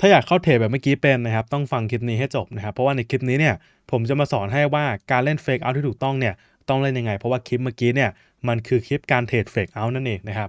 ถ้าอยากเข้าเทรดแบบเมื่อกี้เป็นนะครับต้องฟังคลิปนี้ให้จบนะครับเพราะว่าในคลิปนี้เนี่ยผมจะมาสอนให้ว่าการเล่นเฟกเอาที่ถูกต้องเนี่ยต้องเล่นยังไงเพราะว่าคลิปเมื่อกี้เนี่ยมันคือคลิปการเทรดเฟกเอานั่นเองนะครับ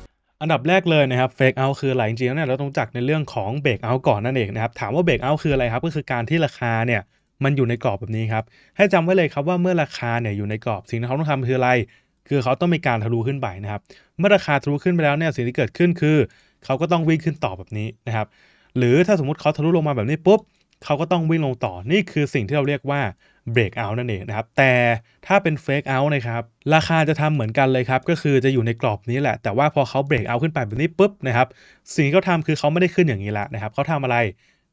อันดับแรกเลยนะครับเฟกเอาคืออะไร จริงๆเนี่ยเราต้องจักในเรื่องของเบรกเอาก่อนนั่นเองนะครับถามว่าเบรกเอาคืออะไรครับก็คือการที่ราคาเนี่ยมันอยู่ในกรอบแบบนี้ครับให้จำไว้เลยครับว่าเมื่อราคาเนี่ยอยู่ในกรอบสิ่งที่เขาต้องทำคืออะไร คือเขาต้องมีการทะลุขึ้นไปนะครับเมื่อราคาทะลุขึ้นไปแล้วเนี่ยสิ่งที่เกิดขึ้นคือ เขาก็ต้องวิ่งขึ้นต่อแบบนี้นะครับหรือถ้าสมมติเขาทะลุลงมาแบบนี้ปุ๊บเขาก็ต้องวิ่งลงต่อ นี่คือสิ่งที่เราเรียกว่า break out นั่นเองนะครับ แต่ถ้าเป็น fake out นะครับ ราคาจะทำเหมือนกันเลยครับ ก็คือจะอยู่ในกรอบนี้แหละ แต่ว่าพอเขา break out ขึ้นไปแบบนี้ปุ๊บนะครับ สิ่งที่เขาทำคือเขาไม่ได้ขึ้นอย่างนี้ละนะครับเขาทำอะไร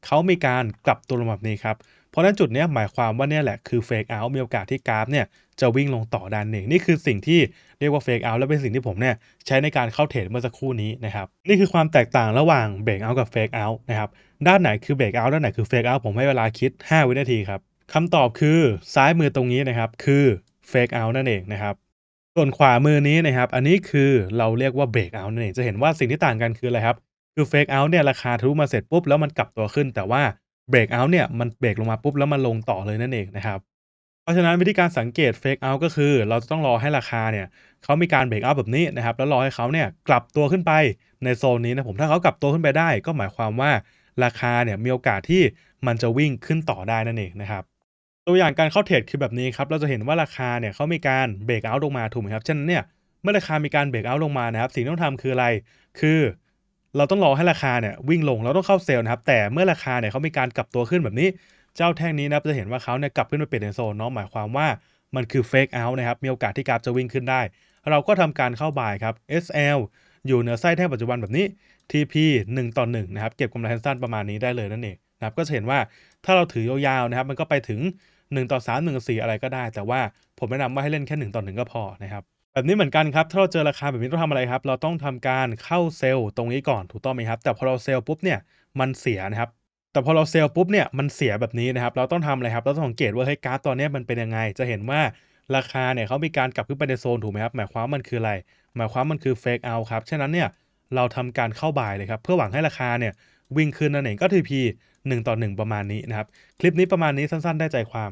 เขามีการกลับตัวลงแบบนี้ครับเพราะนั้นจุดนี้หมายความว่าเนี่ยแหละคือเฟกเอาท์มีโอกาสที่กราฟเนี่ยจะวิ่งลงต่อด้านหนึ่งนี่คือสิ่งที่เรียกว่าเฟกเอาท์และเป็นสิ่งที่ผมเนี่ยใช้ในการเข้าเทรดเมื่อสักครู่นี้นะครับนี่คือความแตกต่างระหว่างเบรกเอาท์กับเฟกเอาท์นะครับด้านไหนคือเบรกเอาท์ด้านไหนคือเฟกเอาท์ผมให้เวลาคิด 5 วินาทีครับคำตอบคือซ้ายมือตรงนี้นะครับคือเฟกเอาท์นั่นเองนะครับส่วนขวามือนี้นะครับ อันนี้คือเราเรียกว่าเบรกเอาท์นั่นเองจะเห็นว่าสิ่งที่ต่างกันคืออะไรครับคือเฟกเอาท์เนี่ยราคาทะลุมาเสร็จปุ๊บแล้วมันกลับตัวขึ้น แต่ว่าเบรกเอาท์เนี่ยมันเบรกลงมาปุ๊บแล้วมันลงต่อเลยนั่นเองนะครับเพราะฉะนั้นวิธีการสังเกตเฟกเอาท์ก็คือ เราต้องรอให้ราคาเนี่ยเขามีการเบรกเอาท์แบบนี้นะครับแล้วรอให้เขาเนี่ยกลับตัวขึ้นไปในโซนนี้นะผมถ้าเขากลับตัวขึ้นไปได้ก็หมายความว่าราคาเนี่ยมีโอกาสที่มันจะวิ่งขึ้นต่อได้นั่นเองนะครับตัวอย่างการเข้าเทรดคือแบบนี้ครับเราจะเห็นว่าราคาเนี่ยเขามีการเบรกเอาท์ลงมาถูกไหมครับเช่นเนี่ยเมื่อราคามีการเบรกเอาท์ลงมานะครับสิ่งที่ต้องทำคืออะไรคือเราต้องรอให้ราคาเนี่ยวิ่งลงเราต้องเข้าเซลล์นะครับแต่เมื่อราคาเนี่ยเขามีการกลับตัวขึ้นแบบนี้ เจ้าแท่งนี้นะจะเห็นว่าเขาเนี่ยกลับขึ้นมาเป็นในโซนเนาะหมายความว่ามันคือเฟกเอาท์นะครับมีโอกาสที่กราฟจะวิ่งขึ้นได้ เราก็ทำการเข้าบายครับ SL อยู่เหนือไส้แท่งปัจจุบันแบบนี้ TP 1ต่อ1นะครับเก็บกำไรสั้นประมาณนี้ได้เลยนั่นเองนะครับก็จะเห็นว่าถ้าเราถือยาวๆนะครับมันก็ไปถึง1ต่อ3 1ต่อ4อะไรก็ได้ แต่ว่าผมแนะนำว่าให้เล่นแค่1ต่อ1ก็พอนะครับแบบนี้เหมือนกันครับถ้าเราเจอราคาแบบนี้ต้องทำอะไรครับเราต้องทำการเข้าเซลล์ตรงนี้ก่อนถูกต้องไหมครับแต่พอเราเซลล์ปุ๊บเนี่ยมันเสียนะครับแต่พอเราเซลล์ปุ๊บเนี่ยมันเสียแบบนี้นะครับเราต้องทำอะไรครับเราต้องสังเกตว่าเฮ้ยกราฟตอนนี้มันเป็นยังไง จะเห็นว่าราคาเนี่ยเขามีการกลับขึ้นไปในโซนถูกไหมครับหมายความมันคืออะไร หมายความมันคือเฟกเอาครับฉะนั้นเนี่ยเราทำการเข้าบ่ายเลยครับเพื่อหวังให้ราคาเนี่ยวิ่งขึ้นนั่นเองก็ทีพีหนึ่งต่อหนึ่งประมาณนี้นะครับคลิปนี้ประมาณนี้สั้นๆ ได้ใจความ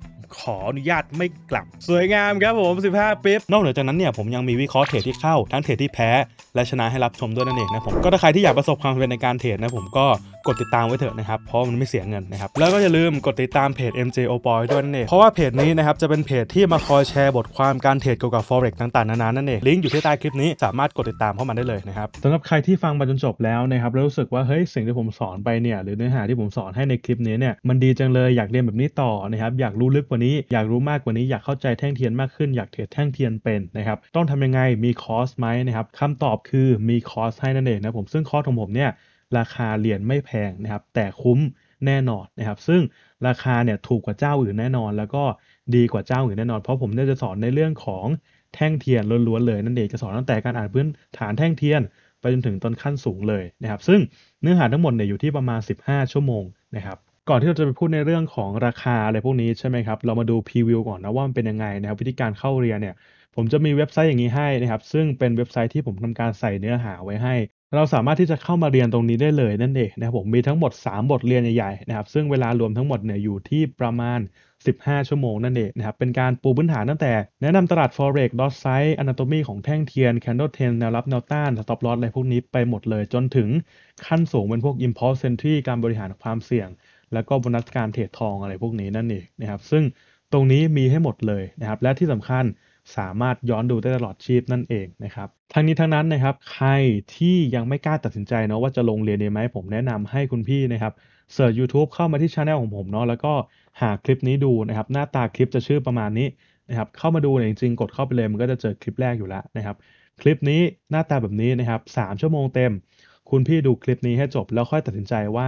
ขออนุญาตไม่กลับสวยงามครับผม 15ปิ๊บนอกเหนือจากนั้นเนี่ย ผมยังมีวิเคราะห์เทรดที่เข้าทั้งเทรดที่แพ้ และชนะให้รับชมด้วยนั่นเองนะผม ก็ถ้าใครที่อยากประสบความสำเร็จในการเทรดนะผมก็กดติดตามไว้เถอะนะครับ เพราะมันไม่เสียเงินนะครับ แล้วก็อย่าลืมกดติดตามเพจ MJ o p o y ด้วยนั่นเองเพราะว่าเพจนี้นะครับจะเป็นเพจที่มาคอยแชร์บทความการเทรดเกี่ยวกับ forex ต่าง ๆ นานานั่นเองลิงก์อยู่ที่ใต้คลิปนี้สามารถกดติดตามเข้ามาได้เลยนะครับสำหรับใครที่ฟังมาจนจบแล้วนะครับแล้ว รู้สึกว่าเฮ้ยสิ่งที่ผมสอนไปเนี่ยหรือเนื้อหาที่ผมสอนให้ในคลิปนี้เนี่ยมันดีจังเลยอยากเรียนแบบนี้ต่อนะครับอยากรู้ลึกกว่านี้อยากรู้มากกว่านี้อยากเข้าใจแท่งเทียนมากขึ้น อยากเทรดแท่งเทียนเป็นนะครับต้องทำยังไงมีคอสไหมนะครับคำตอบคือมีคอสให้นั่นเองนะผมซึ่งคอสของผมเนี่ยราคาเหรียญไม่แพงนะครับ แต่คุ้มแน่นอนนะครับซึ่งราคาเนี่ยถูกกว่าเจ้าอื่นแน่นอน แล้วก็ดีกว่าเจ้าอื่นแน่นอนเพราะผมเนี่ยจะสอนในเรื่องของแท่งเทียนล้วนๆเลยนั่นเองจะสอนตั้งแต่การอ่านพื้นฐานแท่งเทียน ไปจนถึงต้นขั้นสูงเลยนะครับซึ่งเนื้อหาทั้งหมดเนี่ยอยู่ที่ประมาณ 15 ชั่วโมงนะครับก่อนที่เราจะไปพูดในเรื่องของราคาอะไรพวกนี้ใช่ไหมครับ เรามาดูพรีวิวก่อนนะว่ามันเป็นยังไงนะครับวิธีการเข้าเรียนเนี่ย ผมจะมีเว็บไซต์อย่างนี้ให้นะครับ ซึ่งเป็นเว็บไซต์ที่ผมทำการใส่เนื้อหาไว้ให้ เราสามารถที่จะเข้ามาเรียนตรงนี้ได้เลยนั่นเองนะครับ ผมมีทั้งหมด 3 บทเรียนใหญ่ๆ นะครับ ซึ่งเวลารวมทั้งหมดเนี่ยอยู่ที่ประมาณ 15 ชั่วโมงนั่นเองนะครับ เป็นการปูพื้นฐานตั้งแต่แนะนำตลาด forex dot s i z e anatomy ของแท่งเทียน candle t e n แนวรับ แนวต้าน stop loss อะไรพวกนี้ไปหมดเลย จนถึงขั้นสูงเป็นพวก impulse entry การบริหารความเสี่ยงแล้วก็โบนัสการเทรดทองอะไรพวกนี้นั่นเองนะครับซึ่งตรงนี้มีให้หมดเลยนะครับและที่สำคัญสามารถย้อนดูได้ตลอดชีพนั่นเองนะครับทั้งนี้ทั้งนั้นนะครับ ใครที่ยังไม่กล้าตัดสินใจเนาะว่าจะลงเรียนดีไหม ผมแนะนำให้คุณพี่นะครับเสิร์ชยู u t u b e เข้ามาที่ช anel ของผมเนาะแล้วก็หาคลิปนี้ดูนะครับหน้าตาคลิปจะชื่อประมาณนี้นะครับเข้ามาดูเนี่ยจริงๆ กดเข้าไปเลยมันก็จะเจอคลิปแรกอยู่แล้วนะครับคลิปนี้หน้าตาแบบนี้นะครับ3ชั่วโมงเต็ม คุณพี่ดูคลิปนี้ให้จบ แล้วค่อยตัดสินใจว่า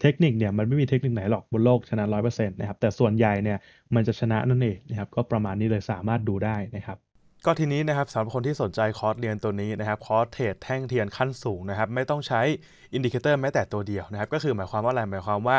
เทคนิคเนี่ยมันไม่มีเทคนิคไหนหรอก บนโลกชนะร้อยเปอร์เซ็นต์นะครับแต่ส่วนใหญ่เนี่ยมันจะชนะนั่นเองนะครับก็ประมาณนี้เลยสามารถดูได้นะครับก็ทีนี้นะครับสำหรับคนที่สนใจคอร์สเรียนตัวนี้นะครับคอร์สเทรดแท่งเทียนขั้นสูงนะครับไม่ต้องใช้อินดิเคเตอร์แม้แต่ตัวเดียวนะครับก็คือหมายความว่าอะไร หมายความว่า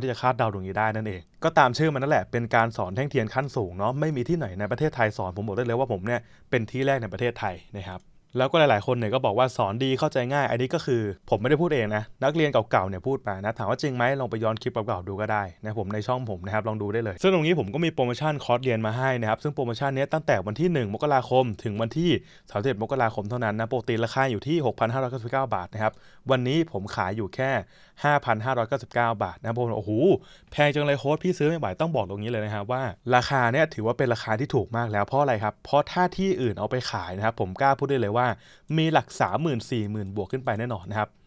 ที่จะคาดเดาดวงนี้ได้นั่นเองก็ตามชื่อมันนั่นแหละเป็นการสอนแท่งเทียนขั้นสูงเนาะไม่มีที่ไหนในประเทศไทยสอน ผมบอกได้เลยว่าผมเนี่ยเป็นที่แรกในประเทศไทยนะครับแล้วก็หลายๆคนเนี่ยก็บอกว่าสอนดีเข้าใจง่ายอันนี้ก็คือผมไม่ได้พูดเองนะนักเรียนเก่าๆเนี่ยพูดไปนะถามว่าจริงไหมลองไปย้อนคลิปเก่าๆดูก็ได้นะผมในช่องผมนะครับลองดูได้เลยซึ่งตรงนี้ผมก็มีโปรโมชั่นคอร์สเรียนมาให้นะครับซึ่งโปรโมชั่นนี้ตั้งแต่วันที่ 1 มกราคม ถึงวันที่3ามกราคมเท่านั้นนะปกติราคาอยู่ที่6,599บาทนะครับวันนี้ผมขายอยู่แค่5,599 บาทนะผมโอ้โหแพงจังเลยโค้ดพี่ซื้อไม่ไหวต้องบอกตรงนี้เลยนะครับว่า ราคาเนี่ยถือว่าเป็นราคาที่ถูกมากแล้วเพราะอะไรครับ เพราะถ้าที่อื่นเอาไปขายนะครับ ผมกล้าพูดได้เลยว่า มีหลัก3 0 0 0 0 4 0 0 0 0 บวกขึ้นไปแน่นอนนะครับ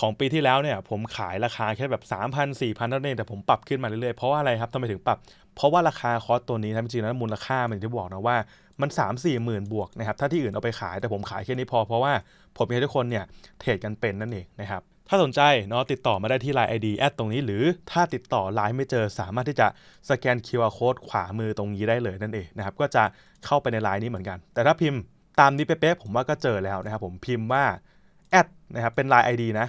ของปีที่แล้วเนี่ยผมขายราคาแค่แบบ 3 0 0 0 4 0 0 0นั่นเองแต่ผมปรับขึ้นมาเรื่อยๆ เพราะว่าอะไรครับทำไมถึงปรับ เพราะว่าราคาคอสตัวนี้นะจริงๆแล้วมูลค่ามันที่บอกนะว่ามัน 3 4 0 0 0 0 บวกนะครับถ้าที่อื่นเอาไปขายแต่ผมขายแค่นี้พอ เพราะว่าผมอยากให้ทุกคนเนี่ยเทรดกันเป็นนั่นเองนะครับถ้าสนใจเนาะติดต่อมาได้ที่ไ i n e ID แอดตรงนี้หรือถ้าติดต่อไลน์ไม่เจอสามารถที่จะสแกน QR Code ขวามือตรงนี้ได้เลยนั่นเองนะครับก็จะเข้าไปในไลน์นี้เหมือนกัน แต่ถ้าพิมพ์ตามนี้เป๊ะๆผมว่าก็เจอแล้วนะครับผมพิมพ์ว่าแอดนะครับเป็น Line ID นะ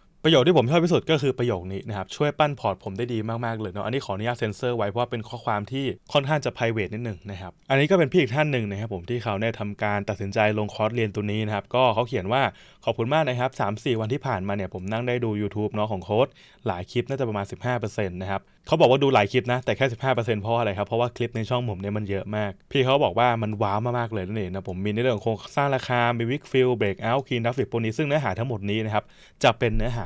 ประโยคที่ผมชอบที่สุดก็คือประโยคนี้นะครับช่วยปั้นพอร์ตผมได้ดีมาก ๆ เลยเนาะอันนี้ขออนุญาตเซ็นเซอร์ไว้เพราะเป็นข้อความที่ค่อนข้างจะไพรเวทนิดนึงนะครับอันนี้ก็เป็นพี่อีกท่านหนึ่งนะครับผมที่เขาได้ทำการตัดสินใจลงคอร์สเรียนตัวนี้นะครับก็เขาเขียนว่าขอบคุณมากนะครับ3-4 วันที่ผ่านมาเนี่ยผมนั่งได้ดู YouTube เนาะของโค้ดหลายคลิปน่าจะประมาณ15%นะครับเขาบอกว่าดูหลายคลิปนะแต่แค่้าเพราะอะไรครับเพราะว่าคลิปในช่องผมเนี่ยมันเยอะมากพี่เขาบอกว่ามันว้าวมากๆเลยนั่นเองนะผมมีในเรื่องของโครงสร้างราคามีวิกฟิลเบรกเอาท์คีนดัฟฟิปโปนี้ซึ่งเนื้อหาทั้งหมดนี้นะครับจะเป็นเนื้อหา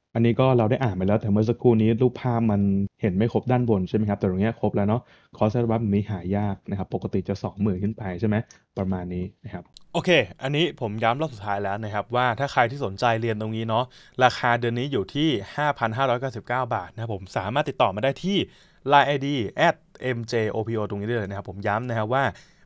บอันนี้ก็เราได้อ่านไปแล้วแต่เมื่อสักครู่นี้ รูปภาพมันเห็นไม่ครบด้านบนใช่ไหมครับแต่ตรงนี้ครบแล้วเนาะคอร์สบัฟนี้หายากนะครับปกติจะ20,000ขึ้นไปใช่ไหมประมาณนี้นะครับโอเค อันนี้ผมย้ำรอบสุดท้ายแล้วนะครับว่าถ้าใครที่สนใจเรียนตรงนี้เนาะราคาเดือนนี้อยู่ที่ 5,599 บาทนะผมสามารถติดต่อมาได้ที่ Line ID at mjopo ตรงนี้ได้เลยนะครับผมย้ำนะครับว่า